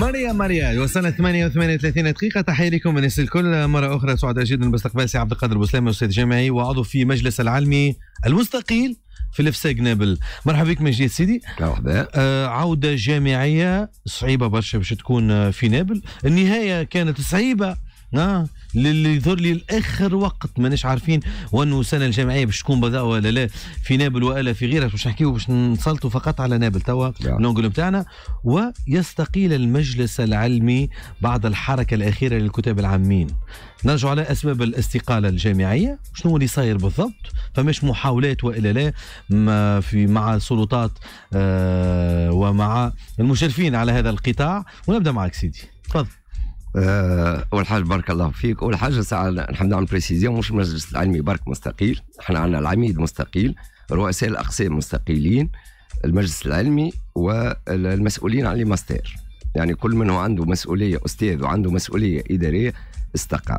ماريا ماريا وصلنا 38 دقيقة تحية لكم الناس الكل مرة أخرى سعداء جدا باستقبال سي عبد القادر بوسلامي أستاذ جامعي وعضو في مجلس العلمي المستقيل في لفساق نابل مرحبا بك من جديد سيدي آه عودة جامعية صعيبة برشا باش تكون آه، في نابل النهاية كانت صعيبة اه اللي يظهر لي لاخر وقت ماناش عارفين وانه السنه الجامعيه باش تكون بدأ ولا لا في نابل والا في غيرها باش نحكيو باش نسلطوا فقط على نابل توا نعم. لونجل بتاعنا ويستقيل المجلس العلمي بعد الحركه الاخيره للكتاب العامين نرجع على اسباب الاستقاله الجامعيه شنو اللي صاير بالضبط فماش محاولات والا لا ما في مع السلطات آه ومع المشرفين على هذا القطاع ونبدا معك سيدي تفضل آه، اول حاجه بارك الله فيك اول حاجه ساعه نحب على بريسيزيون مش المجلس العلمي برك مستقيل احنا عندنا العميد مستقيل رؤساء الاقسام مستقيلين المجلس العلمي والمسؤولين على ماستير يعني كل من هو عنده مسؤوليه استاذ وعنده مسؤوليه اداريه استقال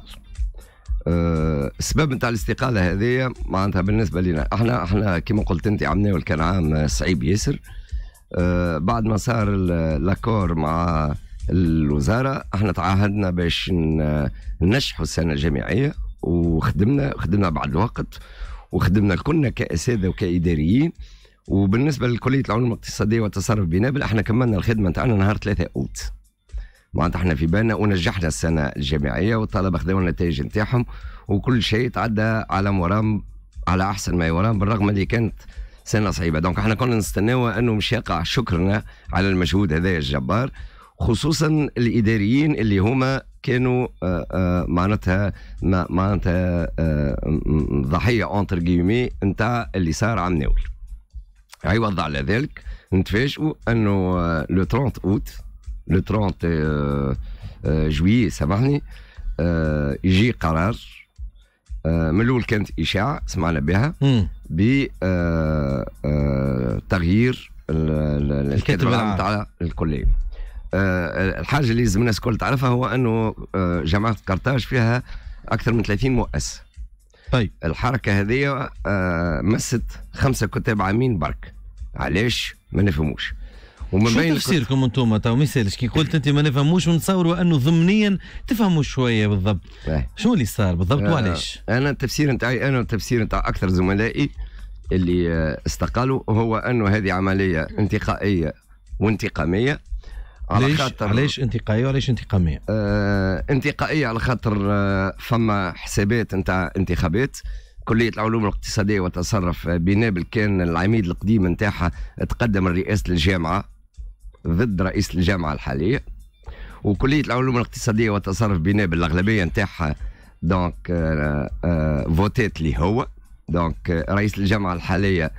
آه، السبب نتاع الاستقاله هذه معناتها بالنسبه لنا احنا احنا كما قلت انت عملناه كان عام صعيب ياسر آه، بعد ما صار الاكور مع الوزاره احنا تعاهدنا باش ننجحوا السنه الجامعيه وخدمنا خدمنا بعد الوقت وخدمنا كنا كاساتذه وكاداريين وبالنسبه لكليه العلوم الاقتصاديه والتصرف بنابل احنا كملنا الخدمه تاعنا نهار 3 اوت معناتها احنا في بالنا ونجحنا السنه الجامعيه والطلبه خذوا النتائج نتاعهم وكل شيء تعدى على مرام على احسن ما يرام بالرغم اللي كانت سنه صعيبه دونك احنا كنا نستناو انه مش يقع شكرنا على المجهود هذا الجبار خصوصا الاداريين اللي هما كانوا آه، آه، معناتها معناتها آه، ضحيه اونتر جيمي نتاع اللي صار عام ناول عوض على ذلك نتفاجئوا انه لو 30 اوت لو 30 جويي سامحني يجي قرار من الاول كانت اشاعه سمعنا بها ب الكتاب العام نتاع الكليه آه، الحاجه اللي لازم الناس الكل تعرفها هو انه آه، جماعه قرطاج فيها اكثر من 30 مؤسس طيب الحركه هذه آه، مست خمسه كتاب عامين برك علاش ما نفهموش ومن بين تفسيركم انتم تو ما يسالش كي قلت انت ما نفهموش ونتصوروا انه ضمنيا تفهموا شويه بالضبط طيب. شنو اللي صار بالضبط آه وعلاش؟ انا التفسير نتاعي انا التفسير نتاع اكثر زملائي اللي استقالوا هو انه هذه عمليه انتقائيه وانتقاميه على ليش خاطر علاش انتقائيه وعلاش انتقاميه؟ آه انتقائيه على خاطر آه فما حسابات نتاع انتخابات كلية العلوم الاقتصادية والتصرف آه، بنابل كان العميد القديم نتاعها تقدم لرئاسة الجامعة ضد رئيس الجامعة الحالية وكلية العلوم الاقتصادية والتصرف بنابل الأغلبية نتاعها دونك فوتات آه، آه، لي هو دونك رئيس الجامعة الحالية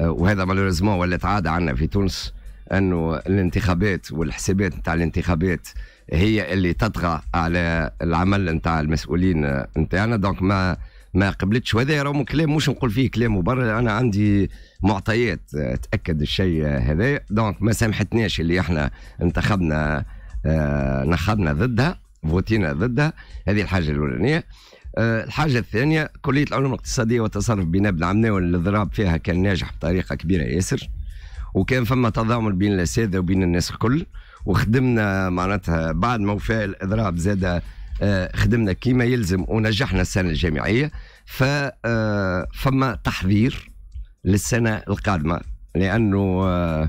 وهذا مالوريزمون ولا عادة عنا في تونس انه الانتخابات والحسابات نتاع الانتخابات هي اللي تطغى على العمل نتاع المسؤولين نتاعنا دونك ما ما قبلتش وهذا راهو كلام مش نقول فيه كلام مبرر انا عندي معطيات تاكد الشيء هذا دونك ما سامحتناش اللي احنا انتخبنا آه، نخبنا ضدها فوتينا ضدها هذه الحاجه الاولانيه آه، الحاجه الثانيه كليه العلوم الاقتصاديه والتصرف بنبل عمناول الاضراب فيها كان ناجح بطريقه كبيره ياسر وكان فما تضامن بين الاساتذه وبين الناس الكل وخدمنا معناتها بعد ما وفاء الاضراب زاد آه، خدمنا كيما يلزم ونجحنا السنه الجامعيه ف آه، فما تحضير للسنه القادمه لانه آه،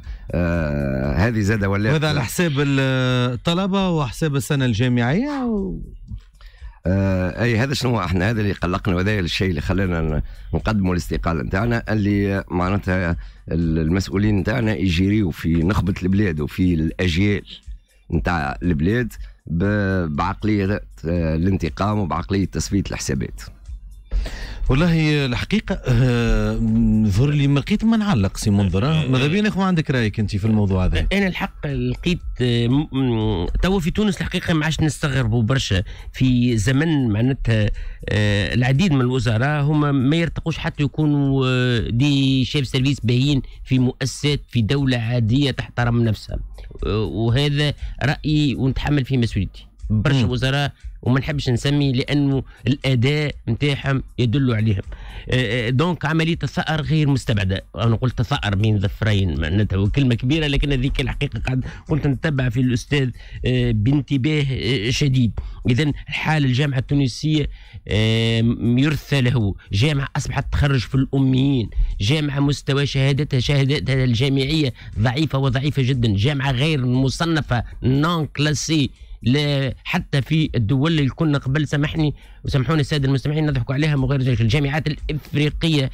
هذه زاد ولا هذا على حساب الطلبه وحساب السنه الجامعيه آه اي هذا شنو احنا هذا اللي قلقنا وهذا الشيء اللي خلانا نقدموا الاستقاله نتاعنا اللي معناتها المسؤولين نتاعنا يجيريو في نخبه البلاد وفي الاجيال نتاع البلاد بعقليه آه، الانتقام وبعقليه تثبيت الحسابات. والله الحقيقة آه، ظهر لي ما لقيت ما نعلق سي منظر آه، ماذا بيا اخو عندك رايك أنت في الموضوع هذا أنا الحق لقيت آه، توا في تونس الحقيقة ما عادش نستغربوا برشا في زمن معناتها العديد من الوزراء هما ما يرتقوش حتى يكونوا دي شيف سيرفيس باهيين في مؤسسات في دولة عادية تحترم نفسها وهذا رأيي ونتحمل فيه مسؤوليتي برشا وزراء وما نحبش نسمي لانه الاداء نتاعهم يدل عليهم آه، آه، دونك عمليه الثأر غير مستبعده انا قلت ثأر بين ظفرين معناتها كلمه كبيره لكن هذيك الحقيقه قاعد كنت نتبع في الاستاذ آه، بانتباه شديد اذا حال الجامعه التونسيه يرثى له جامعه اصبحت تخرج في الاميين جامعه مستوى شهادتها شهادتها الجامعيه ضعيفه وضعيفه جدا جامعه غير مصنفه نون كلاسي لا حتى في الدول اللي كنا قبل سامحني وسامحوني الساده المستمعين نضحكوا عليها من غير الجامعات الافريقيه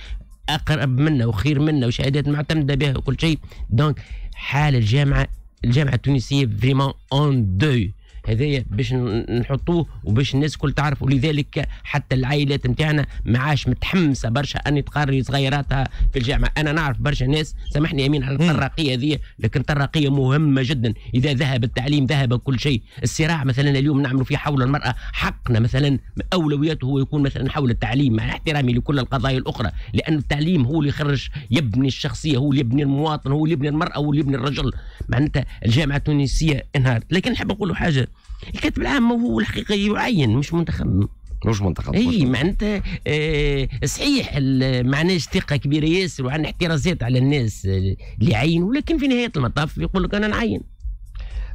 اقرب منا وخير منا وشهادات معتمده بها وكل شيء دونك حال الجامعه الجامعه التونسيه فريمون اون دو هذايا باش نحطوه وباش الناس الكل تعرف ولذلك حتى العائلات نتاعنا ما عادش متحمسه برشا ان تقري صغيراتها في الجامعه انا نعرف برشا ناس سامحني امين على الطراقيه هذه لكن الطراقيه مهمه جدا اذا ذهب التعليم ذهب كل شيء الصراع مثلا اليوم نعمل فيه حول المراه حقنا مثلا اولوياته هو يكون مثلا حول التعليم مع احترامي لكل القضايا الاخرى لان التعليم هو اللي يخرج يبني الشخصيه هو اللي يبني المواطن هو اللي يبني المراه هو اللي يبني الرجل معناتها الجامعه التونسيه انهارت لكن نحب نقول حاجه الكاتب العام هو الحقيقه يعين مش منتخب مش منتخب اي معناتها آه صحيح ما عندناش ثقه كبيره ياسر وعندنا احترازات على الناس اللي يعينوا لكن في نهايه المطاف يقول لك انا نعين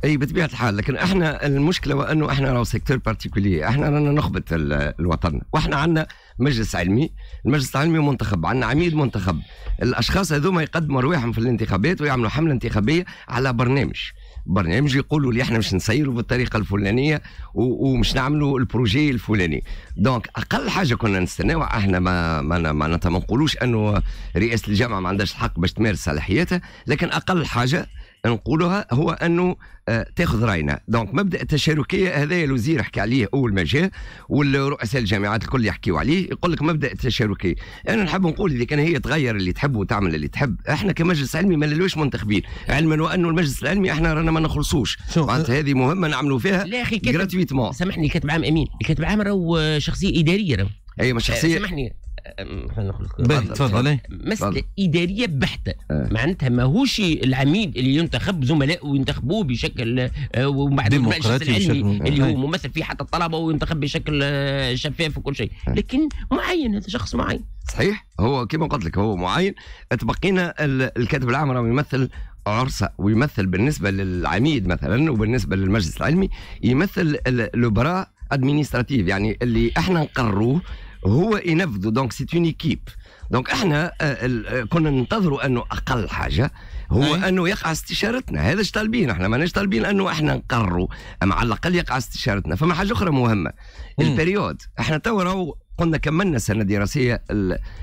اي بطبيعه الحال لكن احنا المشكله وانه احنا راهو سيكتور بارتيكولي احنا رانا نخبط الوطن واحنا عندنا مجلس علمي المجلس العلمي منتخب عندنا عميد منتخب الاشخاص هذوما يقدموا رواحهم في الانتخابات ويعملوا حمله انتخابيه على برنامج برنامج يقولوا لي احنا مش نسيروا بالطريقه الفلانيه ومش نعملوا البروجي الفلاني دونك اقل حاجه كنا نستناوها احنا ما ما معناتها ما نقولوش انه رئاسه الجامعه ما عندهاش الحق باش تمارس صلاحياتها لكن اقل حاجه نقولها هو انه آه، تاخذ راينا دونك مبدا التشاركيه هذا الوزير حكى عليه اول ما جاء والرؤساء الجامعات الكل يحكيوا عليه يقول لك مبدا التشاركيه انا نحب نقول اذا كان هي تغير اللي تحب وتعمل اللي تحب احنا كمجلس علمي ما نلوش منتخبين علما وانه المجلس العلمي احنا رانا ما نخلصوش معناتها هذه مهمه نعملوا فيها لا اخي سامحني كاتب عام امين كاتب عام راهو شخصيه اداريه راهو اي أيوة، ما شخصيه سامحني تفضل مساله اداريه بحته آه. معناتها ماهوش العميد اللي ينتخب زملاء وينتخبوه بشكل آه، وبعدين المجلس العلمي اللي هو ممثل فيه حتى الطلبه وينتخب بشكل آه، شفاف وكل شيء لكن معين هذا شخص معين صحيح هو كما قلت لك هو معين تبقينا الكاتب العام راه يمثل عرسة ويمثل بالنسبة للعميد مثلا وبالنسبة للمجلس العلمي يمثل لوبرا ادمينستراتيف يعني اللي احنا نقروه هو ينفذوا دونك سيت اون ايكيب دونك احنا آه، آه، كنا ننتظروا انه اقل حاجه هو أي. انه يقع استشارتنا هذا اش طالبين احنا ماناش طالبين انه احنا نقروا اما على الاقل يقع استشارتنا فما حاجه اخرى مهمه البريود احنا تو قلنا كملنا السنة الدراسية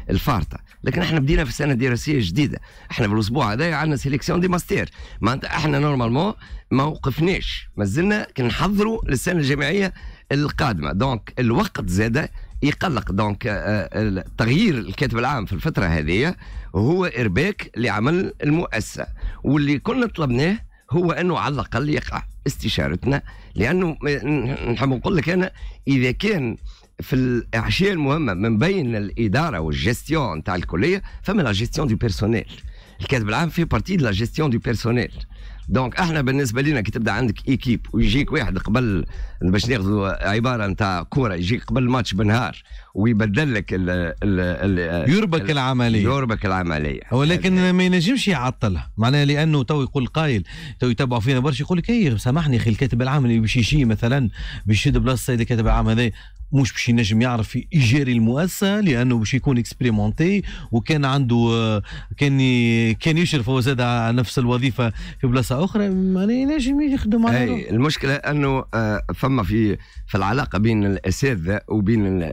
الفارطة لكن احنا بدينا في سنة دراسية جديدة احنا في الأسبوع هذا عندنا سيليكسيون دي ماستير معناتها احنا نورمالمون ما وقفناش مازلنا كنحضروا للسنة الجامعية القادمة دونك الوقت زاد يقلق دونك آه، تغيير الكاتب العام في الفتره هذه هو ارباك لعمل المؤسسه واللي كنا طلبناه هو انه على الاقل يقع استشارتنا لانه نحب نقول لك انا اذا كان في الاعشاء المهمه من بين الاداره والجستيون تاع الكليه فما لا جستيون دو بيرسونيل الكاتب العام في بارتي دو لا جستيون دو بيرسونيل دونك احنا بالنسبه لنا كي تبدا عندك ايكيب ويجيك واحد قبل باش ناخذ عباره نتاع كوره يجيك قبل الماتش بنهار ويبدل لك ال ال ال يربك العمليه يربك العمليه ولكن يعني ما ينجمش يعطلها معناها لانه تو يقول قايل تو يتبعوا فينا برشا يقول لك اي سامحني اخي الكاتب العام اللي باش يجي مثلا باش يشد بلاصه السيد الكاتب العام هذا مش باش ينجم يعرف يجاري المؤسسه لانه باش يكون اكسبيريمونتي وكان عنده كان كان يشرف هو زاد على نفس الوظيفه في بلاصه اخرى ما ينجم يخدم على المشكله انه آه، فما في في العلاقه بين الاساتذه وبين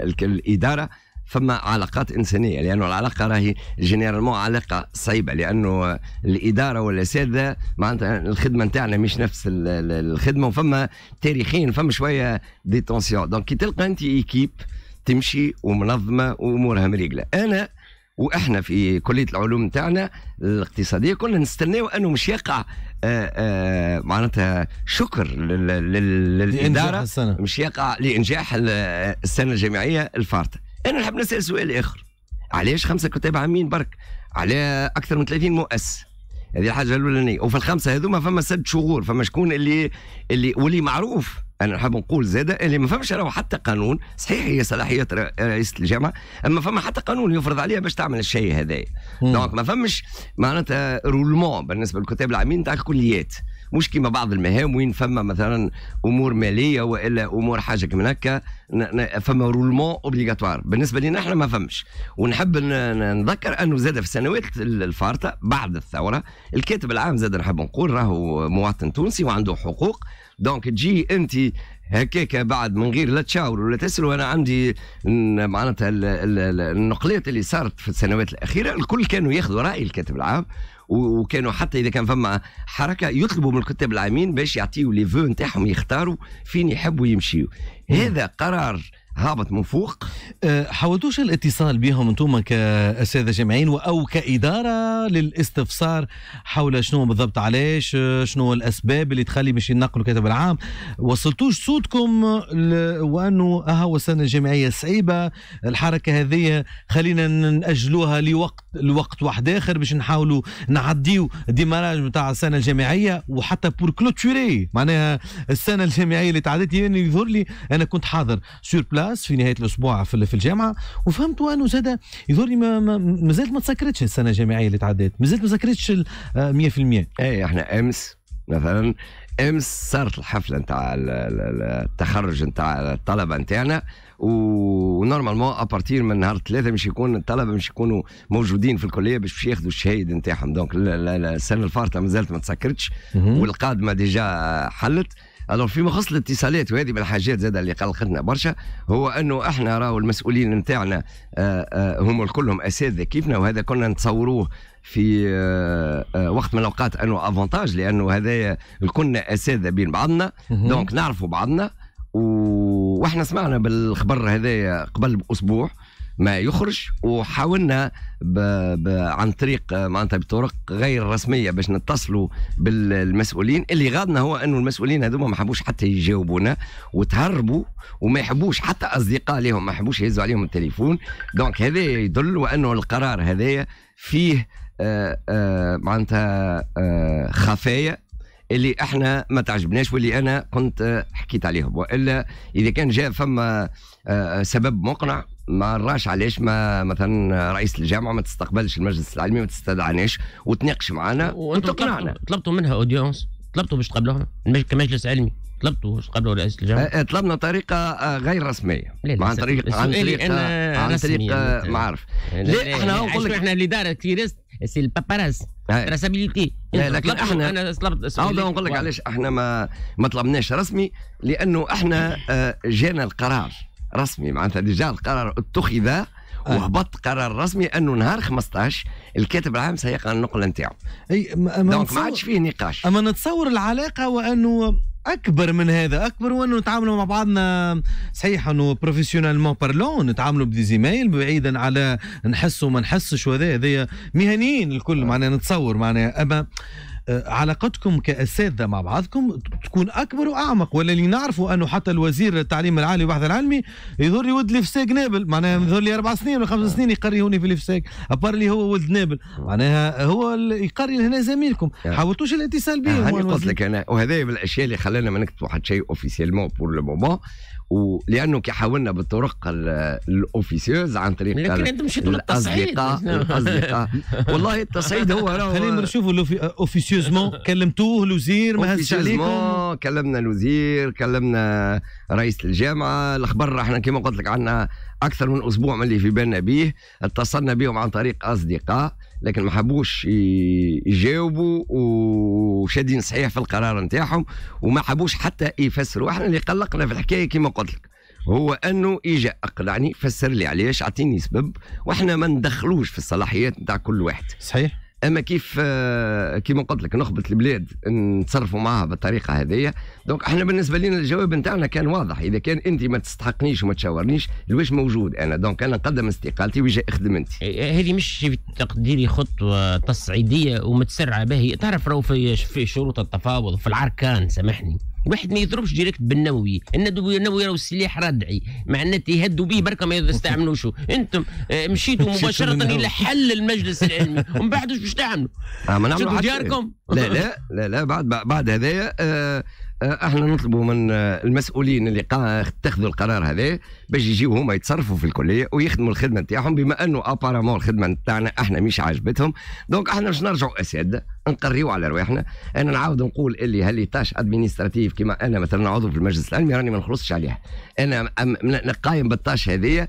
الاداره فما علاقات انسانيه لانه العلاقه راهي جينيرالمون علاقه صعيبه لانه الاداره والاساتذه معناتها الخدمه نتاعنا مش نفس الخدمه وفما تاريخين فما شويه دي تونسيون دونك كي تلقى انت ايكيب تمشي ومنظمه وامورها مريقله انا واحنا في كليه العلوم تاعنا الاقتصاديه كنا نستناو انه مش يقع آه، آه، معناتها شكر للاداره مش يقع لانجاح السنه الجامعيه الفارطه انا نحب نسال سؤال اخر علاش خمسه كتاب عامين برك على اكثر من 30 مؤسس هذه الحاجه الاولانيه وفي الخمسه هذوما فما سد شغور فما شكون اللي اللي واللي معروف انا نحب نقول زاده اللي ما فهمش راهو حتى قانون صحيح هي صلاحيه رئيس الجامعه اما فما حتى قانون يفرض عليها باش تعمل الشيء هذايا دونك ما فهمش معناتها رولمون بالنسبه للكتاب العامين تاع الكليات مش كيما بعض المهام وين فما مثلا امور ماليه والا امور حاجه كما هكا فما رولمون اوبليغاتوار بالنسبه لنا احنا ما فهمش ونحب نذكر انه زاد في السنوات الفارطه بعد الثوره الكاتب العام زاد نحب نقول راهو مواطن تونسي وعنده حقوق دونك تجي انت هكاك بعد من غير لا تشاور ولا تسال وانا عندي معناتها النقلات اللي صارت في السنوات الاخيره الكل كانوا ياخذوا راي الكاتب العام وكانوا حتى اذا كان فما حركه يطلبوا من الكتاب العامين باش يعطيوا لي فو نتاعهم يختاروا فين يحبوا يمشيوا هذا قرار هابط من فوق أه، حاولتوش الاتصال بهم انتم كاساتذه جامعيين او كاداره للاستفسار حول شنو بالضبط علاش شنو الاسباب اللي تخلي باش ينقلوا كتاب العام وصلتوش صوتكم وانه ها السنه الجامعيه صعيبه الحركه هذه خلينا ناجلوها لوقت لوقت واحد اخر باش نحاولوا نعديو ديماراج نتاع السنه الجامعيه وحتى بور كلوتوري معناها السنه الجامعيه اللي تعدت يعني يظهر لي انا كنت حاضر سور بلاس كلاس في نهايه الاسبوع في, في الجامعه وفهمت انه زاد ما مازالت ما تسكرتش السنه الجامعيه اللي تعدات مازالت ما سكرتش 100% اي احنا امس مثلا امس صارت الحفله نتاع التخرج نتاع الطلبه نتاعنا ونورمالمون ابارتير من نهار ثلاثه مش يكون الطلبه مش يكونوا موجودين في الكليه باش ياخذوا الشهايد نتاعهم دونك السنه الفارطه مازالت ما تسكرتش والقادمه ديجا حلت الو فيما يخص الاتصالات وهذه من الحاجات زاد اللي قلقتنا برشا هو انه احنا راهو المسؤولين نتاعنا آه، آه، هم كلهم اساتذه كيفنا وهذا كنا نتصوروه في آه، وقت من الاوقات انه افونتاج لانه هذا كنا اساتذه بين بعضنا دونك نعرفوا بعضنا واحنا سمعنا بالخبر هذايا قبل باسبوع ما يخرج وحاولنا ب... ب... عن طريق معناتها بطرق غير رسميه باش نتصلوا بالمسؤولين اللي غاضنا هو انه المسؤولين هذوما ما حبوش حتى يجاوبونا وتهربوا وما يحبوش حتى اصدقاء لهم ما يحبوش يهزوا عليهم التليفون دونك هذا يدل وانه القرار هذايا فيه آآ آه، آآ آه، معناتها آه، خفايا اللي احنا ما تعجبناش واللي انا كنت حكيت عليهم والا اذا كان جاء فما آه، آه، سبب مقنع ما راش علاش ما مثلا رئيس الجامعه ما تستقبلش المجلس العلمي ما تستدعناش وتناقش معنا وتقنعنا طلبتوا منها اودينس طلبتوا باش تقبلوها كمجلس علمي طلبتوا باش تقابلوا رئيس الجامعه؟ آه، طلبنا طريقه غير رسميه مع طريق عن طريق عن طريق معارف لا احنا احنا الاداره كي سي الباباراز تراسابيليتي لكن احنا انا طلبت عاود نقول لك علاش احنا ما ما طلبناش رسمي لانه احنا آه، جانا القرار رسمي معناتها ديجا القرار اتخذ آه. وهبط قرار رسمي انه نهار 15 الكاتب العام سيقع النقله نتاعو اي دونك ما عادش فيه نقاش اما نتصور العلاقه وانه اكبر من هذا اكبر وانه نتعاملوا مع بعضنا صحيح انه بروفيسيونالمون بارلون نتعاملوا بديزيميل بعيدا على نحس وما نحسش وهذا هذايا مهنيين الكل معناها نتصور معناها اما علاقتكم كاساتذه مع بعضكم تكون اكبر واعمق ولا اللي نعرفوا انه حتى الوزير التعليم العالي والبحث العلمي يظهر لي ولد نابل معناها يظهر لي اربع سنين ولا خمس آه. سنين يقريوني في لفساق ابار اللي هو ولد نابل آه. معناها هو يقري هنا زميلكم آه. حاولتوش الاتصال به هاني قلت لك انا وهذا من الاشياء اللي خلانا ما نكتبوا حتى شيء اوفيسيلمون بور لو مومون ولانه كي حاولنا بالطرق الاوفيسيوز عن طريق لكن انت مشيتوا للتصعيد الاصدقاء والله التصعيد هو خلينا نشوفوا الاوفيسيوز اوبسكيوزمون كلمتوه الوزير ما هزش عليكم كلمنا الوزير كلمنا رئيس الجامعه الخبر احنا كما قلت لك عندنا اكثر من اسبوع من اللي في بالنا به اتصلنا بهم عن طريق اصدقاء لكن ما حبوش يجاوبوا وشادين صحيح في القرار نتاعهم وما حبوش حتى يفسروا احنا اللي قلقنا في الحكايه كما قلت لك هو انه اجى اقنعني فسر لي علاش اعطيني سبب واحنا ما ندخلوش في الصلاحيات نتاع كل واحد صحيح اما كيف آه، كيما قلت لك نخبط البلاد نتصرفوا معها بالطريقه هذه دونك احنا بالنسبه لنا الجواب نتاعنا كان واضح اذا كان انت ما تستحقنيش وما تشاورنيش الواش موجود انا دونك انا نقدم استقالتي ويجي اخدم انت إيه، إيه، هذه مش تقديري خطوه تصعيديه ومتسرعه به تعرف راهو في شروط التفاوض في العركان سامحني واحد ما يضربش ديريكت بالنووي النووي النووي راهو سلاح ردعي معناتها تيهدوا به برك ما يستعملوش انتم آه، مشيتوا مباشره الى حل المجلس العلمي ومن بعد واش باش تعملوا؟ آه، ما نعملوا لا لا لا لا بعد بعد هذايا آه، احنا نطلبوا من المسؤولين اللي اتخذوا القرار هذا باش يجيو هما يتصرفوا في الكليه ويخدموا الخدمه نتاعهم بما انه ابارامون الخدمه نتاعنا احنا مش عاجبتهم دونك احنا باش نرجعوا اساتذه نقريو على رواحنا انا نعاود نقول اللي هل تاش ادمينستراتيف كما انا مثلا عضو في المجلس العلمي راني ما نخلصش عليها انا قايم بالتاش هذه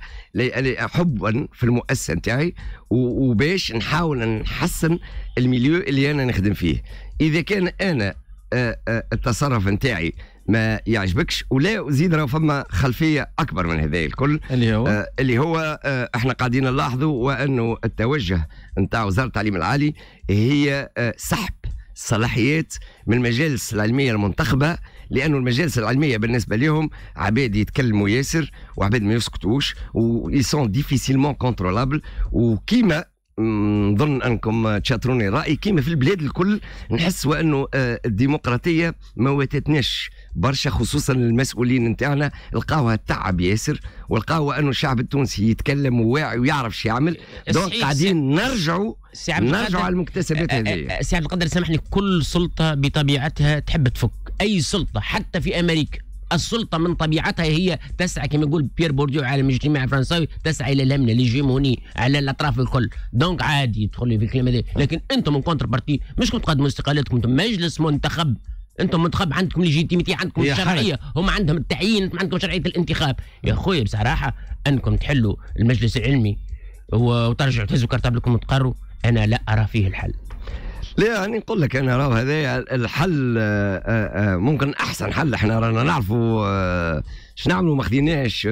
حبا في المؤسسه نتاعي وباش نحاول نحسن الميليو اللي انا نخدم فيه اذا كان انا آه، آه، التصرف نتاعي ما يعجبكش ولا زيد راه فما خلفيه اكبر من هذا الكل اللي هو آه اللي هو آه احنا قاعدين نلاحظوا وانه التوجه نتاع وزاره التعليم العالي هي آه سحب صلاحيات من المجالس العلميه المنتخبه لانه المجالس العلميه بالنسبه لهم عباد يتكلموا ياسر وعباد ما يسكتوش ويسون ديفيسيلمون كونترولابل وكيما نظن انكم تشاطروني رايي كيما في البلاد الكل نحس وانه آه، الديمقراطيه ما واتتناش برشا خصوصا المسؤولين نتاعنا لقاوها تعب ياسر ولقاوها انه الشعب التونسي يتكلم وواعي ويعرف شو يعمل دونك قاعدين نرجعوا نرجعوا على المكتسبات آه، آه، هذه سي عبد القادر سامحني كل سلطه بطبيعتها تحب تفك اي سلطه حتى في امريكا السلطه من طبيعتها هي تسعى كما يقول بيير بورديو عالم اجتماع فرنساوي تسعى الى الهمنه ليجيموني على الاطراف الكل دونك عادي تدخلوا في الكلام هذا لكن انتم من كونتر بارتي مش كنت تقدموا استقالاتكم انتم مجلس منتخب انتم منتخب عندكم ليجيتيميتي عندكم الشرعيه هم عندهم التعيين انتم عندكم شرعيه الانتخاب يا خويا بصراحه انكم تحلوا المجلس العلمي وترجعوا تهزوا كرتابلكم وتقروا انا لا ارى فيه الحل لا راني يعني؟ نقول لك انا يعني راه هذا الحل آه، آه، آه، ممكن احسن حل احنا رانا نعرفوا شنعملوا نعملوا ما خديناش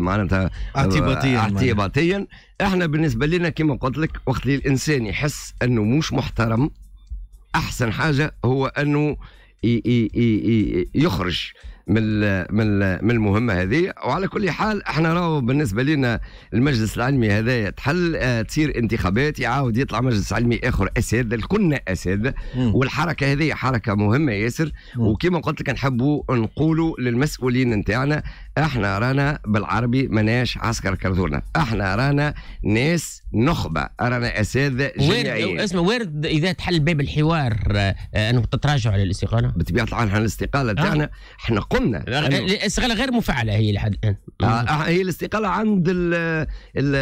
معناتها اعتباطيا اعتباطيا احنا بالنسبه لنا كما قلت لك وقت اللي الانسان يحس انه مش محترم احسن حاجه هو انه يخرج من من من المهمه هذه وعلى كل حال احنا راهو بالنسبه لنا المجلس العلمي هذا تحل آه، تصير انتخابات يعاود يطلع مجلس علمي اخر اساتذه الكلنا اساتذه والحركه هذه حركه مهمه ياسر وكما قلت لك نحبوا نقولوا للمسؤولين نتاعنا احنا رانا بالعربي مناش عسكر كردونة احنا رانا ناس نخبة رانا اساتذة جامعيين اسمه وارد اذا تحل باب الحوار آه، انه تتراجع على الاستقالة بطبيعة الحال عن الاستقالة تاعنا آه. احنا قلنا الاستقالة غير مفعلة هي لحد الان آه, آه، هي الاستقالة عند الـ الـ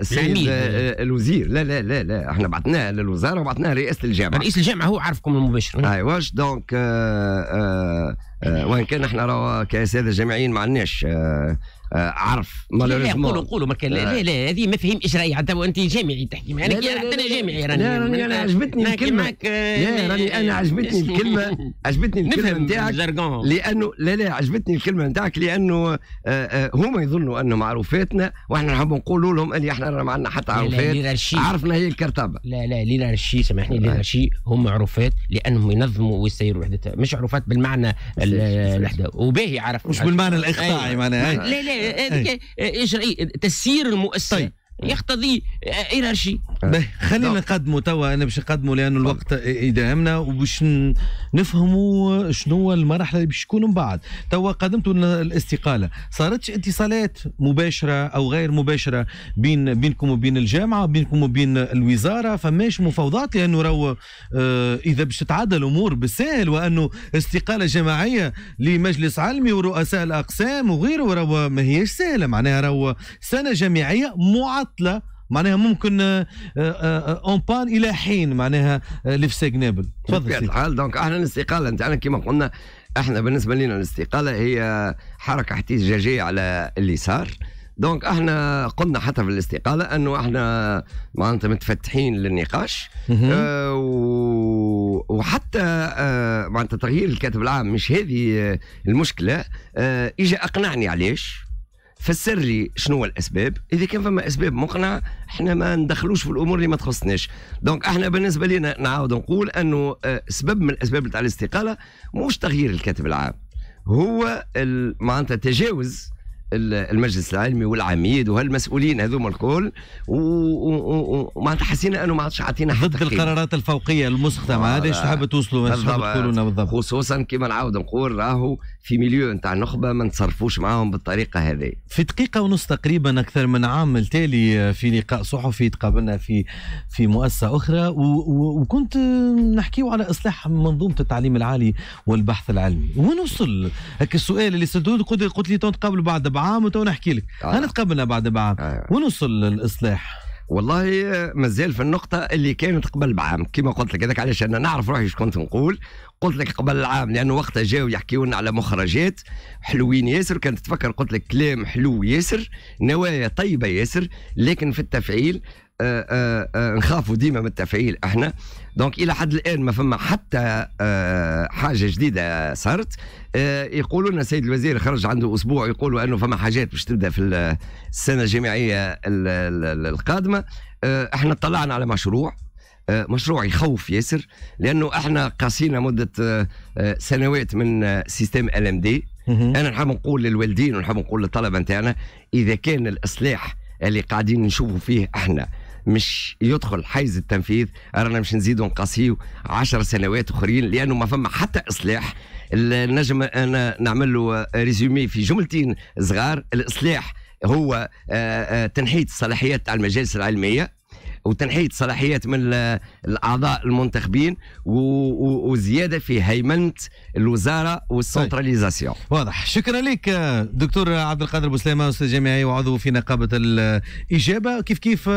السيد آه، الوزير لا لا لا لا احنا بعثناها للوزارة وبعثناها لرئاسة الجامعة رئيس الجامعة هو عارفكم المباشر ايوا دونك آه آه آه، وان كان احنا كاساتذه جامعيين ما عندناش آه، آه، عرف لا لا قولوا قولوا ما كان آه. لا لا هذه مفاهيم اجرائيه حتى وانت جامعي تحكي معنا لا انا جامعي راني آه، لا راني انا عجبتني الكلمه راني انا عجبتني الكلمه عجبتني الكلمه نتاعك لانه لا لا عجبتني الكلمه نتاعك لانه هما يظنوا انه معروفاتنا واحنا نحب نقولوا لهم اللي احنا ما عندنا حتى عروفات عرفنا هي الكرتبه لا لا رشي سامحني رشي هم عروفات لانهم ينظموا ويسيروا وحدتها مش عروفات بالمعنى الوحده وباهي عرف مش بالمعنى الاخطاعي أيوة. معناها لا لا هذيك اجرائيه تسيير المؤسسه طيب. يقتضي ايرارشي آه. خلينا نعم. نقدموا توا انا باش نقدموا لانه الوقت يداهمنا وباش نفهموا شنو المراحل اللي باش تكون من بعد توا قدمتوا الاستقاله صارتش اتصالات مباشره او غير مباشره بين بينكم وبين الجامعه بينكم وبين الوزاره فماش مفاوضات لانه راهو آه، اذا باش تتعدى الامور بالسهل وانه استقاله جماعيه لمجلس علمي ورؤساء الاقسام وغيره راهو ماهيش سهله معناها راهو سنه جامعيه معطله معطله معناها ممكن اون آه، بان آه، آه، الى حين معناها لفساق نابل تفضل الحال دونك احنا الاستقاله نتاعنا كما قلنا احنا بالنسبه لنا الاستقاله هي حركه احتجاجيه على اليسار دونك احنا قلنا حتى في الاستقاله انه احنا معناتها متفتحين للنقاش اه وحتى اه معناتها تغيير الكاتب العام مش هذه المشكله اه اجى اقنعني علاش فسر لي شنو الاسباب اذا كان فما اسباب مقنعه احنا ما ندخلوش في الامور اللي ما تخصناش دونك احنا بالنسبه لنا نعاود نقول انه آه، سبب من الاسباب تاع الاستقاله مش تغيير الكاتب العام هو معناتها تجاوز المجلس العلمي والعميد وهالمسؤولين هذوما الكل ومعناتها حسينا انه ما عادش عاطينا حتى ضد القرارات الفوقيه المسخطه هذا آه، ايش تحب توصلوا ايش تحب تقولوا بالضبط خصوصا كما نعاود نقول راهو في مليون نتاع النخبه ما نتصرفوش معاهم بالطريقه هذه في دقيقه ونص تقريبا اكثر من عام التالي آه، في لقاء صحفي تقابلنا في في مؤسسه اخرى وكنت نحكيو على اصلاح منظومه التعليم العالي والبحث العلمي وين وصل هكا السؤال اللي سدود قلت لي بعد بعد بعام وتو نحكي لك آه. هنتقبلها بعد بعام آه. ونوصل للاصلاح والله آه، مازال في النقطة اللي كانت قبل بعام كما قلت لك هذاك علاش أنا نعرف روحي شكون كنت نقول قلت لك قبل العام لأنه وقتها جاوا يحكيونا على مخرجات حلوين ياسر كانت تفكر قلت لك كلام حلو ياسر نوايا طيبة ياسر لكن في التفعيل آه، آه، نخافوا ديما من التفعيل احنا دونك الى حد الان ما فما حتى آه، حاجه جديده صارت يقولوا لنا السيد الوزير خرج عنده اسبوع يقولوا انه فما حاجات باش تبدا في السنه الجامعيه القادمه احنا اطلعنا على مشروع مشروع يخوف ياسر لانه احنا قاسينا مده سنوات من سيستم ال ام دي انا نحب نقول للوالدين ونحب نقول للطلبه نتاعنا اذا كان الاصلاح اللي قاعدين نشوفوا فيه احنا مش يدخل حيز التنفيذ رانا مش نزيدوا نقاسيو 10 سنوات اخرين لانه ما فما حتى اصلاح نجم انا نعمل له ريزومي في جملتين صغار الاصلاح هو آه، آه، تنحيه الصلاحيات تاع المجالس العلميه وتنحيه صلاحيات من الاعضاء المنتخبين وزياده في هيمنه الوزاره والسنتراليزاسيون طيب. واضح شكرا لك دكتور عبد القادر بوسليمه استاذ جامعي وعضو في نقابه الاجابه كيف كيف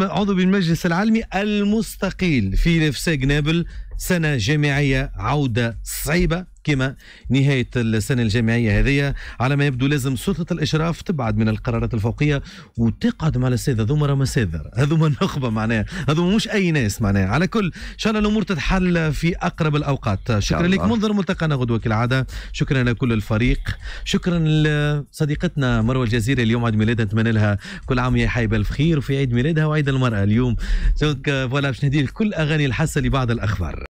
عضو بالمجلس العلمي المستقيل في نفسه جنابل سنه جامعيه عوده صعيبه كما نهاية السنة الجامعية هذه على ما يبدو لازم سلطة الإشراف تبعد من القرارات الفوقية وتقعد مع السادة ذوما راهما سادة هذوما النخبة معناها هذوما مش أي ناس معناها على كل إن شاء الله الأمور تتحل في أقرب الأوقات شكرا لك منظر ملتقانا غدوة كالعادة شكرا لكل الفريق شكرا لصديقتنا مروة الجزيرة اليوم عيد ميلادها نتمنى لها كل عام يا حي بخير وفي عيد ميلادها وعيد المرأة اليوم فوالا باش نهدي كل أغاني الحاسة لبعض الأخبار